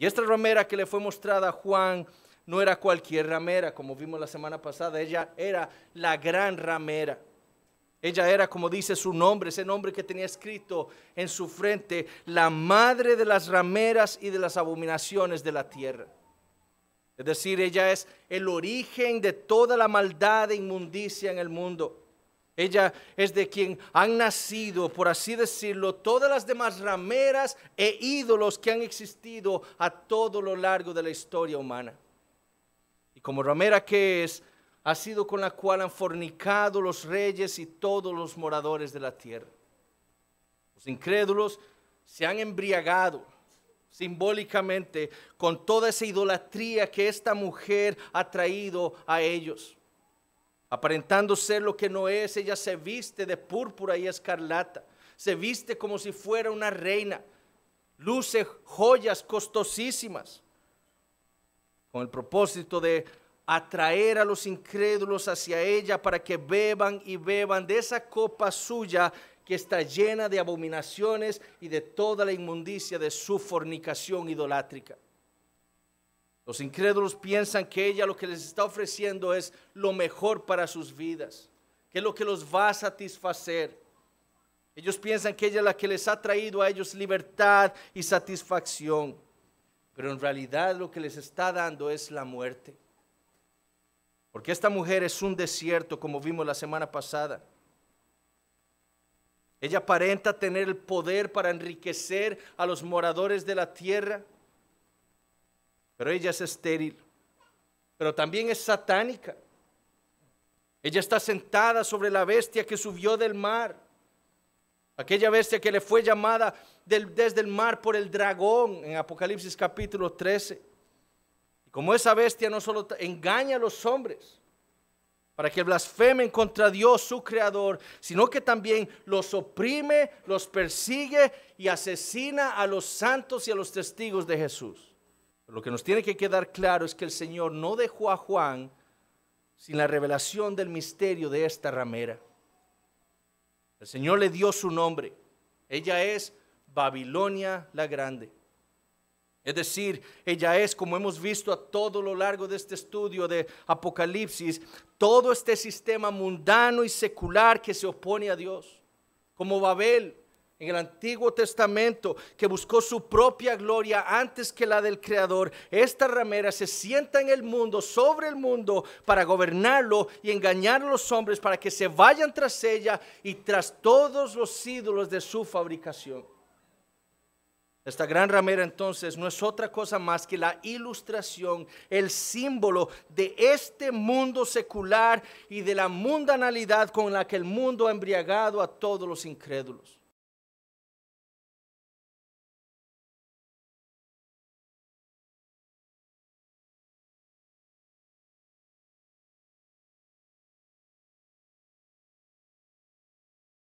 Y esta ramera que le fue mostrada a Juan no era cualquier ramera, como vimos la semana pasada, ella era la gran ramera. Ella era, como dice su nombre, ese nombre que tenía escrito en su frente, la madre de las rameras y de las abominaciones de la tierra. Es decir, ella es el origen de toda la maldad e inmundicia en el mundo. Ella es de quien han nacido, por así decirlo, todas las demás rameras e ídolos que han existido a todo lo largo de la historia humana. Y como ramera que es, ha sido con la cual han fornicado los reyes y todos los moradores de la tierra. Los incrédulos se han embriagado simbólicamente con toda esa idolatría que esta mujer ha traído a ellos aparentando ser lo que no es, ella se viste de púrpura y escarlata, se viste como si fuera una reina, luce joyas costosísimas, con el propósito de atraer a los incrédulos hacia ella para que beban y beban de esa copa suya que está llena de abominaciones y de toda la inmundicia de su fornicación idolátrica. Los incrédulos piensan que ella lo que les está ofreciendo es lo mejor para sus vidas, que es lo que los va a satisfacer. Ellos piensan que ella es la que les ha traído a ellos libertad y satisfacción, pero en realidad lo que les está dando es la muerte. Porque esta mujer es un desierto, como vimos la semana pasada. Ella aparenta tener el poder para enriquecer a los moradores de la tierra pero ella es estéril, pero también es satánica. Ella está sentada sobre la bestia que subió del mar, aquella bestia que le fue llamada desde el mar por el dragón en Apocalipsis capítulo 13. Y como esa bestia no solo engaña a los hombres para que blasfemen contra Dios su creador, sino que también los oprime, los persigue y asesina a los santos y a los testigos de Jesús lo que nos tiene que quedar claro es que el Señor no dejó a Juan sin la revelación del misterio de esta ramera. El Señor le dio su nombre. Ella es Babilonia la Grande. Es decir, ella es, como hemos visto a todo lo largo de este estudio de Apocalipsis, todo este sistema mundano y secular que se opone a Dios, como Babel, en el Antiguo Testamento que buscó su propia gloria antes que la del Creador, esta ramera se sienta en el mundo, sobre el mundo, para gobernarlo y engañar a los hombres para que se vayan tras ella y tras todos los ídolos de su fabricación. Esta gran ramera entonces no es otra cosa más que la ilustración, el símbolo de este mundo secular y de la mundanalidad con la que el mundo ha embriagado a todos los incrédulos.